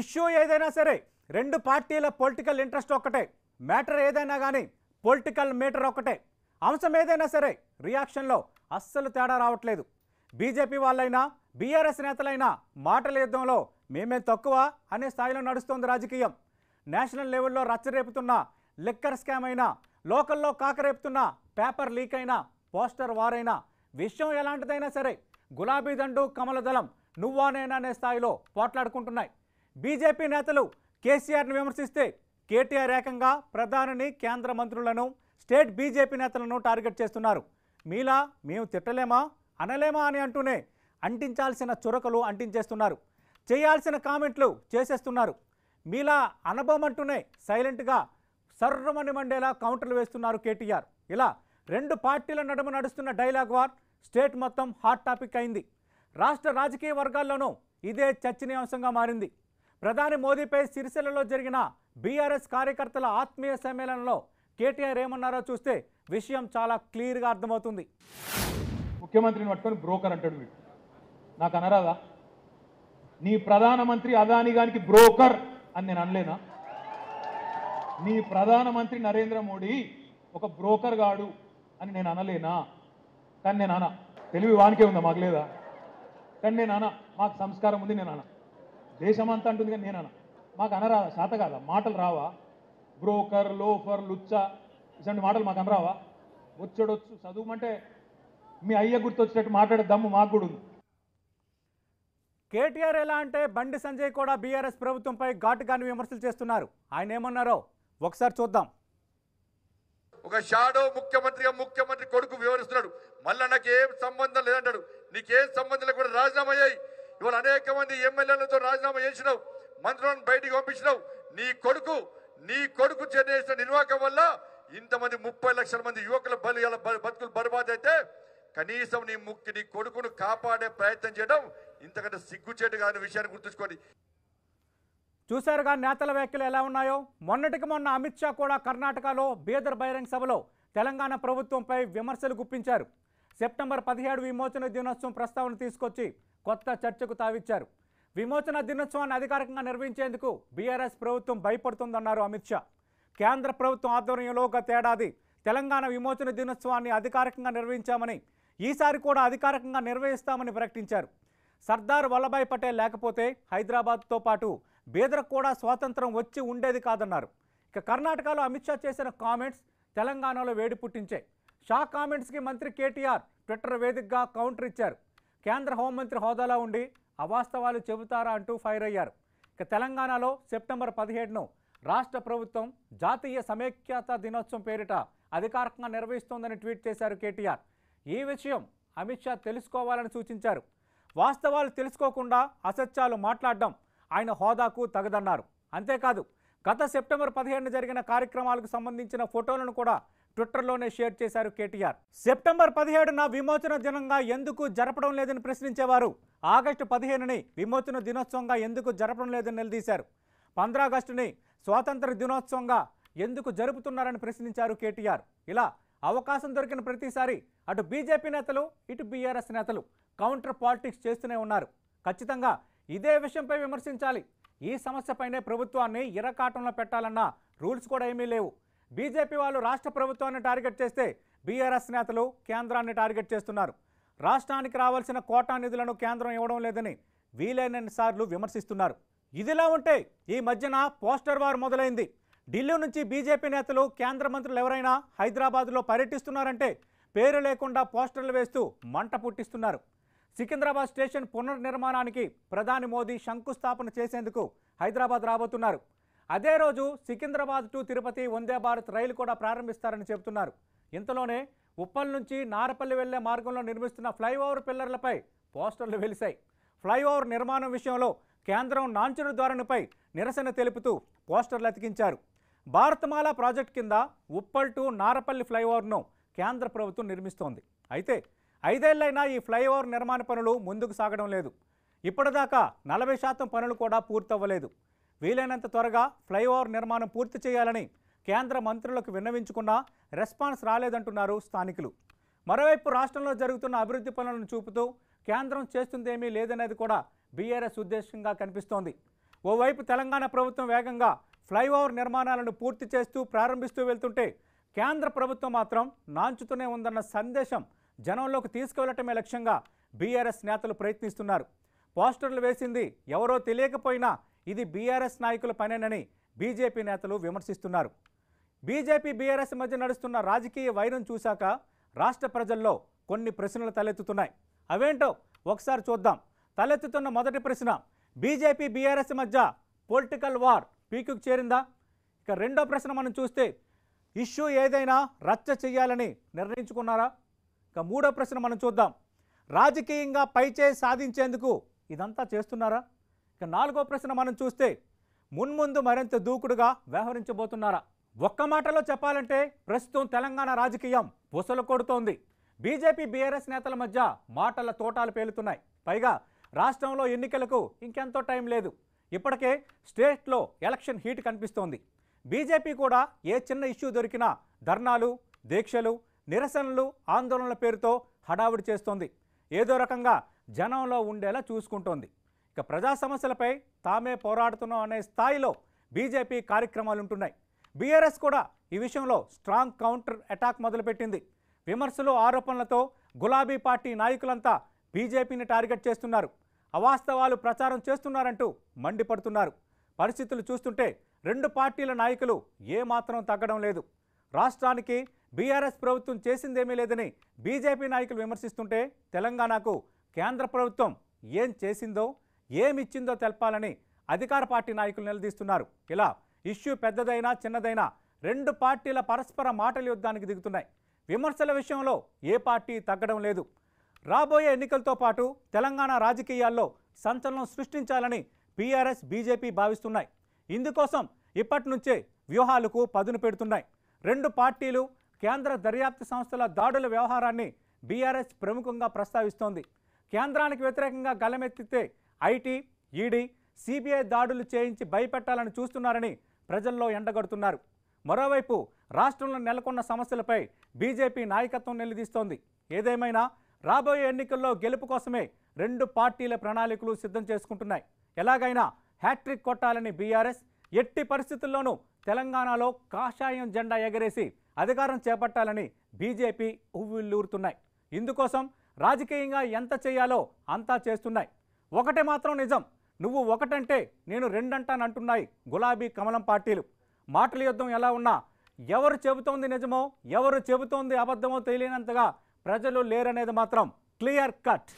issue ఏదైనా సరే రెండు పార్టీల పొలిటికల్ ఇంట్రెస్ట్ ఒక్కటే మ్యాటర్ ఏదైనా కానీ పొలిటికల్ మీటర్ ఒక్కటే అంశం ఏదైనా సరే రియాక్షన్లో అస్సలు తేడా రావట్లేదు బీజేపీ వాళ్ళైనా బీఆర్ఎస్ నేతలైనా మాటల యుద్ధంలో మేమే తక్కువ అనే స్థాయిలో నడుస్తోంది రాజకీయం నేషనల్ లెవెల్లో రచ్చరేపుతున్న లిక్కర్ స్కామ్ అయినా లోకల్లో కాకరేపుతున్న పేపర్ లీక్ అయినా పోస్టర్ వారైనా విషయం ఎలాంటిదైనా సరే గులాబీ దండు కమలదళం నువ్వానేనా అనే స్థాయిలో పోట్లాడుకుంటున్నాయి బీజేపీ నేతలు కేసీఆర్ను విమర్శిస్తే కేటీఆర్ ఏకంగా ప్రధానిని కేంద్ర మంత్రులను స్టేట్ బీజేపీ నేతలను టార్గెట్ చేస్తున్నారు మీలా మేము తిట్టలేమా అనలేమా అని అంటూనే అంటించాల్సిన చురకలు అంటించేస్తున్నారు చేయాల్సిన కామెంట్లు చేసేస్తున్నారు మీలా అంటూనే సైలెంట్గా సర్రమని మండేలా కౌంటర్లు వేస్తున్నారు కేటీఆర్ ఇలా రెండు పార్టీల నడుమ నడుస్తున్న డైలాగ్ వార్ స్టేట్ మొత్తం హాట్ టాపిక్ అయింది రాష్ట్ర రాజకీయ వర్గాల్లోనూ ఇదే చర్చనీయాంశంగా మారింది ప్రధాని మోదీపై సిరిసిల్లలో జరిగిన బీఆర్ఎస్ కార్యకర్తల ఆత్మీయ సమ్మేళనంలో కేటీఆర్ ఏమన్నారో చూస్తే విషయం చాలా క్లియర్గా అర్థమవుతుంది ముఖ్యమంత్రిని పట్టుకొని బ్రోకర్ అంటాడు వీడు నాకు అనరాదా నీ ప్రధానమంత్రి అదాని గారికి బ్రోకర్ అని నేను అనలేనా నీ ప్రధానమంత్రి నరేంద్ర మోడీ ఒక బ్రోకర్ గాడు అని నేను అనలేనా కానీ నేను అనా తెలివి వానికే ఉందా మాకు లేదా కానీ నేను అనా మాకు సంస్కారం ఉంది నేను అనా దేశమంతా అంటుంది కానీ నేనన్నా మాకు అనరా శాత కాదా మాటలు రావా బ్రోకర్ లోఫర్ లుచ్చ ఇటువంటి మాటలు మాకు అనరావా వచ్చాడొచ్చు చదువుమంటే మీ అయ్య గుర్తొచ్చినట్టు మాట్లాడే దమ్ము మాకు కూడా ఉంది కేటీఆర్ ఎలా అంటే బండి సంజయ్ కూడా బీఆర్ఎస్ ప్రభుత్వంపై ఘాటుగాని విమర్శలు చేస్తున్నారు ఆయన ఏమన్నారో ఒకసారి చూద్దాం ఒక షాడో ముఖ్యమంత్రిగా ముఖ్యమంత్రి కొడుకు వివరిస్తున్నాడు మళ్ళా ఏం సంబంధం లేదంటాడు నీకేం సంబంధం లేకుండా రాజీనామా అయ్యాయి ఇవాళ అనేక మంది ఎమ్మెల్యేలతో రాజీనామా చేసినావు మంత్రులను బయటికి పంపించినావు నీ కొడుకు నీ కొడుకు చేసిన నిర్వాహకం వల్ల ఇంతమంది ముప్పై లక్షల మంది యువకుల బలి బతుకులు బర్బాద్ అయితే కనీసం నీ ముక్కి నీ కొడుకును కాపాడే ప్రయత్నం చేయడం ఇంతకంటే సిగ్గుచేటు కాని విషయాన్ని గుర్తుంచుకోండి చూశారుగా నేతల వ్యాఖ్యలు ఎలా ఉన్నాయో మొన్నటికి మొన్న అమిత్ షా కూడా కర్ణాటకలో బీదర్ బహిరంగ సభలో తెలంగాణ ప్రభుత్వంపై విమర్శలు గుప్పించారు సెప్టెంబర్ పదిహేడు విమోచన దినోత్సవం ప్రస్తావన తీసుకొచ్చి కొత్త చర్చకు తావిచ్చారు విమోచన దినోత్సవాన్ని అధికారికంగా నిర్వహించేందుకు బీఆర్ఎస్ ప్రభుత్వం భయపడుతుందన్నారు అమిత్ షా కేంద్ర ప్రభుత్వం ఆధ్వర్యంలో తేడాది తెలంగాణ విమోచన దినోత్సవాన్ని అధికారికంగా నిర్వహించామని ఈసారి కూడా అధికారికంగా నిర్వహిస్తామని ప్రకటించారు సర్దార్ వల్లభాయ్ పటేల్ లేకపోతే హైదరాబాద్తో పాటు బీదర్ కూడా స్వాతంత్రం వచ్చి ఉండేది కాదన్నారు ఇక కర్ణాటకలో అమిత్ షా చేసిన కామెంట్స్ తెలంగాణలో వేడి పుట్టించాయి షా కామెంట్స్కి మంత్రి కేటీఆర్ ట్విట్టర్ వేదికగా కౌంటర్ ఇచ్చారు కేంద్ర హోంమంత్రి హోదాలో ఉండి అవాస్తవాలు చెబుతారా అంటూ ఫైర్ అయ్యారు ఇక తెలంగాణలో సెప్టెంబర్ పదిహేడును రాష్ట్ర ప్రభుత్వం జాతీయ సమైక్యత దినోత్సవం పేరిట అధికారికంగా నిర్వహిస్తోందని ట్వీట్ చేశారు కేటీఆర్ ఈ విషయం అమిత్ షా తెలుసుకోవాలని సూచించారు వాస్తవాలు తెలుసుకోకుండా అసత్యాలు మాట్లాడడం ఆయన హోదాకు తగదన్నారు అంతేకాదు గత సెప్టెంబర్ పదిహేడున జరిగిన కార్యక్రమాలకు సంబంధించిన ఫోటోలను కూడా ట్విట్టర్లోనే షేర్ చేశారు కేటీఆర్ సెప్టెంబర్ పదిహేడున విమోచన దినంగా ఎందుకు జరపడం లేదని ప్రశ్నించేవారు ఆగస్టు పదిహేనుని విమోచన దినోత్సవంగా ఎందుకు జరపడం లేదని నిలదీశారు ఆగస్టుని స్వాతంత్ర దినోత్సవంగా ఎందుకు జరుపుతున్నారని ప్రశ్నించారు కేటీఆర్ ఇలా అవకాశం దొరికిన ప్రతిసారి అటు బీజేపీ నేతలు ఇటు బీఆర్ఎస్ నేతలు కౌంటర్ పాలిటిక్స్ చేస్తూనే ఉన్నారు ఖచ్చితంగా ఇదే విషయంపై విమర్శించాలి ఈ సమస్యపైనే ప్రభుత్వాన్ని ఇరకాటంలో పెట్టాలన్న రూల్స్ కూడా ఏమీ లేవు బీజేపీ వాళ్ళు రాష్ట్ర ప్రభుత్వాన్ని టార్గెట్ చేస్తే బీఆర్ఎస్ నేతలు కేంద్రాన్ని టార్గెట్ చేస్తున్నారు రాష్ట్రానికి రావాల్సిన కోటా నిధులను కేంద్రం ఇవ్వడం లేదని వీలైనన్ని సార్లు విమర్శిస్తున్నారు ఇదిలా ఉంటే ఈ మధ్యన పోస్టర్ వార్ మొదలైంది ఢిల్లీ నుంచి బీజేపీ నేతలు కేంద్ర మంత్రులు ఎవరైనా హైదరాబాద్లో పర్యటిస్తున్నారంటే పేరు లేకుండా పోస్టర్లు వేస్తూ మంట పుట్టిస్తున్నారు సికింద్రాబాద్ స్టేషన్ పునర్నిర్మాణానికి ప్రధాని మోదీ శంకుస్థాపన చేసేందుకు హైదరాబాద్ రాబోతున్నారు అదే రోజు సికింద్రాబాద్ టు తిరుపతి వందే భారత్ రైలు కూడా ప్రారంభిస్తారని చెబుతున్నారు ఇంతలోనే ఉప్పల్ నుంచి నారపల్లి వెళ్లే మార్గంలో నిర్మిస్తున్న ఫ్లైఓవర్ పిల్లర్లపై పోస్టర్లు వెలిశాయి ఫ్లైఓవర్ నిర్మాణం విషయంలో కేంద్రం నాంచరు ధోరణిపై నిరసన తెలుపుతూ పోస్టర్లు అతికించారు భారతమాల ప్రాజెక్ట్ కింద ఉప్పల్ టు నారపల్లి ఫ్లైఓవర్ను కేంద్ర ప్రభుత్వం నిర్మిస్తోంది అయితే ఐదేళ్లైనా ఈ ఫ్లైఓవర్ నిర్మాణ పనులు ముందుకు సాగడం లేదు ఇప్పటిదాకా నలభై శాతం పనులు కూడా పూర్తవ్వలేదు వీలైనంత త్వరగా ఫ్లైఓవర్ నిర్మాణం పూర్తి చేయాలని కేంద్ర మంత్రులకు విన్నవించుకున్నా రెస్పాన్స్ రాలేదంటున్నారు స్థానికులు మరోవైపు రాష్ట్రంలో జరుగుతున్న అభివృద్ధి పనులను చూపుతూ కేంద్రం చేస్తుందేమీ లేదనేది కూడా బీఆర్ఎస్ ఉద్దేశంగా కనిపిస్తోంది ఓవైపు తెలంగాణ ప్రభుత్వం వేగంగా ఫ్లైఓవర్ నిర్మాణాలను పూర్తి చేస్తూ ప్రారంభిస్తూ వెళ్తుంటే కేంద్ర ప్రభుత్వం మాత్రం నాంచుతూనే ఉందన్న సందేశం జనంలోకి తీసుకువెళ్లటమే లక్ష్యంగా బీఆర్ఎస్ నేతలు ప్రయత్నిస్తున్నారు పోస్టర్లు వేసింది ఎవరో తెలియకపోయినా ఇది బీఆర్ఎస్ నాయకుల పనేనని బీజేపీ నేతలు విమర్శిస్తున్నారు బీజేపీ బీఆర్ఎస్ మధ్య నడుస్తున్న రాజకీయ వైరం చూశాక రాష్ట్ర ప్రజల్లో కొన్ని ప్రశ్నలు తలెత్తుతున్నాయి అవేంటో ఒకసారి చూద్దాం తలెత్తుతున్న మొదటి ప్రశ్న బీజేపీ బీఆర్ఎస్ మధ్య పొలిటికల్ వార్ పీకుకు చేరిందా ఇక రెండో ప్రశ్న మనం చూస్తే ఇష్యూ ఏదైనా రచ్చ చేయాలని నిర్ణయించుకున్నారా ఇక మూడో ప్రశ్న మనం చూద్దాం రాజకీయంగా పైచే సాధించేందుకు ఇదంతా చేస్తున్నారా ఇక నాలుగో ప్రశ్న మనం చూస్తే మున్ముందు మరింత దూకుడుగా వ్యవహరించబోతున్నారా ఒక్క మాటలో చెప్పాలంటే ప్రస్తుతం తెలంగాణ రాజకీయం పూసలు కొడుతోంది బీజేపీ బీఆర్ఎస్ నేతల మధ్య మాటల తోటాలు పేలుతున్నాయి పైగా రాష్ట్రంలో ఎన్నికలకు ఇంకెంతో టైం లేదు ఇప్పటికే స్టేట్లో ఎలక్షన్ హీట్ కనిపిస్తోంది బీజేపీ కూడా ఏ చిన్న ఇష్యూ దొరికినా ధర్నాలు దీక్షలు నిరసనలు ఆందోళనల పేరుతో హడావుడి చేస్తోంది ఏదో రకంగా జనంలో ఉండేలా చూసుకుంటోంది ఇక ప్రజా సమస్యలపై తామే పోరాడుతున్నాం అనే స్థాయిలో బీజేపీ కార్యక్రమాలు ఉంటున్నాయి బీఆర్ఎస్ కూడా ఈ విషయంలో స్ట్రాంగ్ కౌంటర్ అటాక్ మొదలుపెట్టింది విమర్శలు ఆరోపణలతో గులాబీ పార్టీ నాయకులంతా బీజేపీని టార్గెట్ చేస్తున్నారు అవాస్తవాలు ప్రచారం చేస్తున్నారంటూ మండిపడుతున్నారు పరిస్థితులు చూస్తుంటే రెండు పార్టీల నాయకులు ఏమాత్రం తగ్గడం లేదు రాష్ట్రానికి బీఆర్ఎస్ ప్రభుత్వం చేసిందేమీ లేదని బీజేపీ నాయకులు విమర్శిస్తుంటే తెలంగాణకు కేంద్ర ప్రభుత్వం ఏం చేసిందో ఏమిచ్చిందో తెలపాలని అధికార పార్టీ నాయకులు నిలదీస్తున్నారు ఇలా ఇష్యూ పెద్దదైనా చిన్నదైనా రెండు పార్టీల పరస్పర మాటల యుద్ధానికి దిగుతున్నాయి విమర్శల విషయంలో ఏ పార్టీ తగ్గడం లేదు రాబోయే ఎన్నికలతో పాటు తెలంగాణ రాజకీయాల్లో సంచలనం సృష్టించాలని పీఆర్ఎస్ బీజేపీ భావిస్తున్నాయి ఇందుకోసం ఇప్పటి నుంచే వ్యూహాలకు పదును పెడుతున్నాయి రెండు పార్టీలు కేంద్ర దర్యాప్తు సంస్థల దాడుల వ్యవహారాన్ని బీఆర్ఎస్ ప్రముఖంగా ప్రస్తావిస్తోంది కేంద్రానికి వ్యతిరేకంగా గలమెత్తితే ఐటీ ఈడీ సిబిఐ దాడులు చేయించి భయపెట్టాలని చూస్తున్నారని ప్రజల్లో ఎండగడుతున్నారు మరోవైపు రాష్ట్రంలో నెలకొన్న సమస్యలపై బీజేపీ నాయకత్వం నిలదీస్తోంది ఏదేమైనా రాబోయే ఎన్నికల్లో గెలుపు కోసమే రెండు పార్టీల ప్రణాళికలు సిద్ధం చేసుకుంటున్నాయి ఎలాగైనా హ్యాట్రిక్ కొట్టాలని బీఆర్ఎస్ ఎట్టి పరిస్థితుల్లోనూ తెలంగాణలో కాషాయం జెండా ఎగరేసి అధికారం చేపట్టాలని బీజేపీ ఉవ్విల్లూరుతున్నాయి ఇందుకోసం రాజకీయంగా ఎంత చేయాలో అంతా చేస్తున్నాయి ఒకటే మాత్రం నిజం నువ్వు ఒకటంటే నేను అంటున్నాయి గులాబీ కమలం పార్టీలు మాటల యుద్ధం ఎలా ఉన్నా ఎవరు చెబుతోంది నిజమో ఎవరు చెబుతోంది అబద్ధమో తెలియనంతగా ప్రజలు లేరనేది మాత్రం క్లియర్ కట్